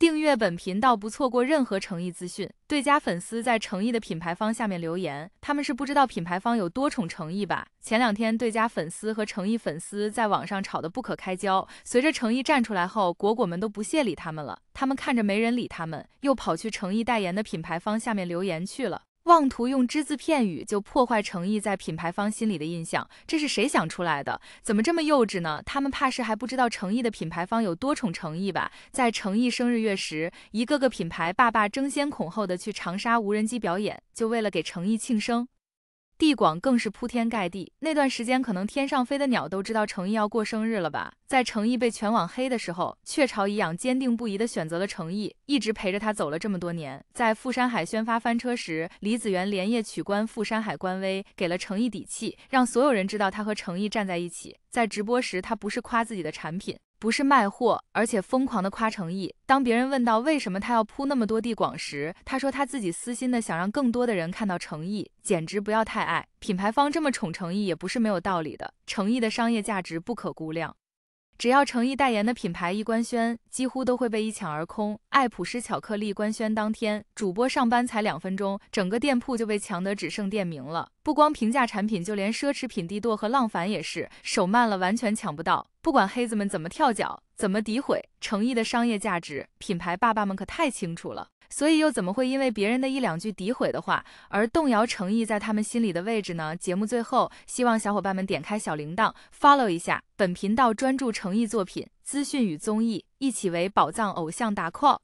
订阅本频道，不错过任何诚意资讯。对家粉丝在诚意的品牌方下面留言，他们是不知道品牌方有多宠诚意吧？前两天对家粉丝和诚意粉丝在网上吵得不可开交，随着诚意站出来后，果果们都不屑理他们了。他们看着没人理他们，又跑去诚意代言的品牌方下面留言去了。妄图用只字片语就破坏诚毅在品牌方心里的印象，这是谁想出来的？怎么这么幼稚呢？他们怕是还不知道诚毅的品牌方有多宠诚毅吧？在诚毅生日月时，一个个品牌爸爸争先恐后的去长沙无人机表演，就为了给诚毅庆生。地广更是铺天盖地，那段时间可能天上飞的鸟都知道程毅要过生日了吧？在程毅被全网黑的时候，雀巢一样坚定不移的选择了程毅，一直陪着他走了这么多年。在富山海宣发翻车时，李子源连夜取关富山海关微，给了程毅底气，让所有人知道他和程毅站在一起。在直播时，他不是夸自己的产品。不是卖货，而且疯狂的夸诚毅。当别人问到为什么他要铺那么多地广时，他说他自己私心的想让更多的人看到诚毅，简直不要太爱。品牌方这么宠诚毅也不是没有道理的，诚毅的商业价值不可估量。只要诚毅代言的品牌一官宣，几乎都会被一抢而空。爱普诗巧克力官宣当天，主播上班才两分钟，整个店铺就被抢得只剩店名了。不光平价产品，就连奢侈品帝舵和浪凡也是，手慢了完全抢不到。不管黑子们怎么跳脚，怎么诋毁，成毅的商业价值，品牌爸爸们可太清楚了，所以又怎么会因为别人的一两句诋毁的话而动摇成毅在他们心里的位置呢？节目最后，希望小伙伴们点开小铃铛，follow 一下本频道，专注成毅作品资讯与综艺，一起为宝藏偶像打 call。